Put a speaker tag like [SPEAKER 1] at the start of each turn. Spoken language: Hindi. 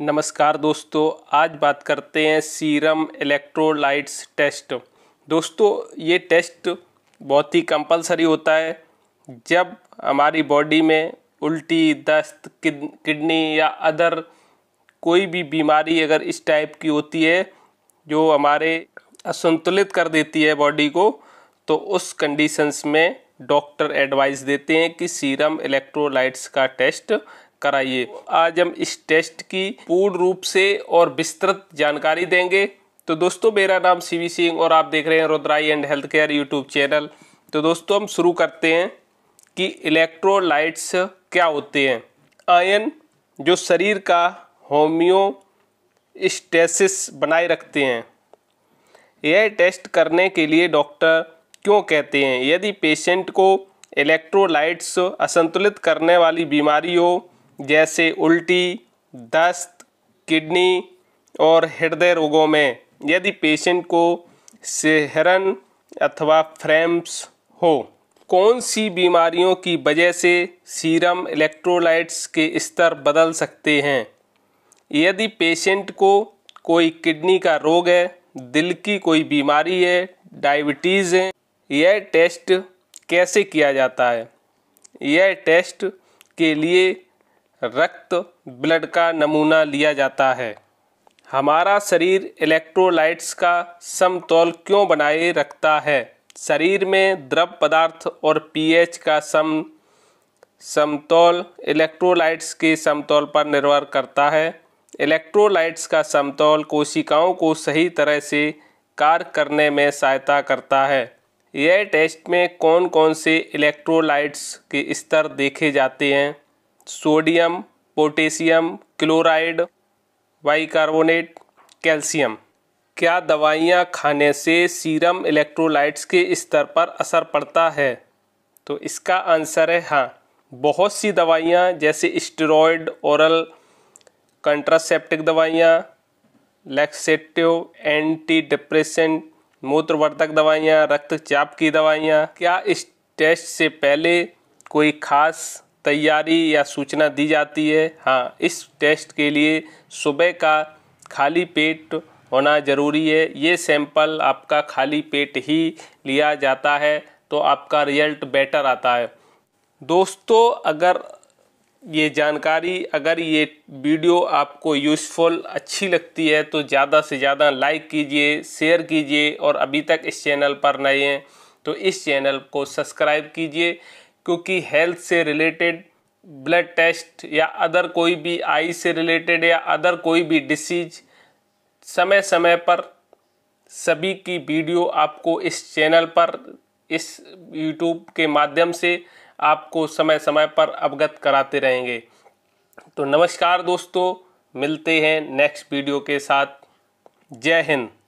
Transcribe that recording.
[SPEAKER 1] नमस्कार दोस्तों आज बात करते हैं सीरम इलेक्ट्रोलाइट्स टेस्ट दोस्तों ये टेस्ट बहुत ही कंपलसरी होता है जब हमारी बॉडी में उल्टी दस्त किडनी या अदर कोई भी बीमारी अगर इस टाइप की होती है जो हमारे असंतुलित कर देती है बॉडी को तो उस कंडीशंस में डॉक्टर एडवाइस देते हैं कि सीरम इलेक्ट्रोलाइट्स का टेस्ट कराइए आज हम इस टेस्ट की पूर्ण रूप से और विस्तृत जानकारी देंगे तो दोस्तों मेरा नाम सीवी सिंह और आप देख रहे हैं रुद्राई and health care YouTube channel तो दोस्तों हम शुरू करते हैं कि इलेक्ट्रोलाइट्स क्या होते हैं आयन जो शरीर का होम्यो स्टेसिस बनाए रखते हैं यह टेस्ट करने के लिए डॉक्टर क्यों कहते हैं यदि पेशेंट को इलेक्ट्रोलाइट्स असंतुलित करने वाली बीमारी हो जैसे उल्टी दस्त किडनी और हृदय रोगों में यदि पेशेंट को सेहरन अथवा फ्रेम्स हो कौन सी बीमारियों की वजह से सीरम इलेक्ट्रोलाइट्स के स्तर बदल सकते हैं यदि पेशेंट को कोई किडनी का रोग है दिल की कोई बीमारी है डायबिटीज़ है यह टेस्ट कैसे किया जाता है यह टेस्ट के लिए रक्त ब्लड का नमूना लिया जाता है हमारा शरीर इलेक्ट्रोलाइट्स का समतौल क्यों बनाए रखता है शरीर में द्रव पदार्थ और पीएच का सम समतौल इलेक्ट्रोलाइट्स के समतौल पर निर्भर करता है इलेक्ट्रोलाइट्स का समतौल कोशिकाओं को सही तरह से कार्य करने में सहायता करता है यह टेस्ट में कौन कौन से इलेक्ट्रोलाइट्स के स्तर देखे जाते हैं sodium potassium chloride carbonate calcium क्या दवाइयाँ खाने से सीरम इलेक्ट्रोलाइट्स के स्तर पर असर पड़ता है तो इसका आंसर है हाँ बहुत सी दवाइयाँ जैसे स्टेरॉयड औरल कंट्रासेप्टिक दवाइयाँ लैक्सेटिव एंटी डिप्रेसेंट मूत्रवर्धक दवाइयाँ रक्तचाप की दवाइयाँ क्या इस टेस्ट से पहले कोई खास तैयारी या सूचना दी जाती है हाँ इस टेस्ट के लिए सुबह का खाली पेट होना ज़रूरी है ये सैंपल आपका खाली पेट ही लिया जाता है तो आपका रिजल्ट बेटर आता है दोस्तों अगर ये जानकारी अगर ये वीडियो आपको यूज़फुल अच्छी लगती है तो ज़्यादा से ज़्यादा लाइक कीजिए शेयर कीजिए और अभी तक इस चैनल पर नए हैं तो इस चैनल को सब्सक्राइब कीजिए क्योंकि हेल्थ से रिलेटेड ब्लड टेस्ट या अदर कोई भी आई से रिलेटेड या अदर कोई भी डिसीज समय समय पर सभी की वीडियो आपको इस चैनल पर इस यूट्यूब के माध्यम से आपको समय समय पर अवगत कराते रहेंगे तो नमस्कार दोस्तों मिलते हैं नेक्स्ट वीडियो के साथ जय हिंद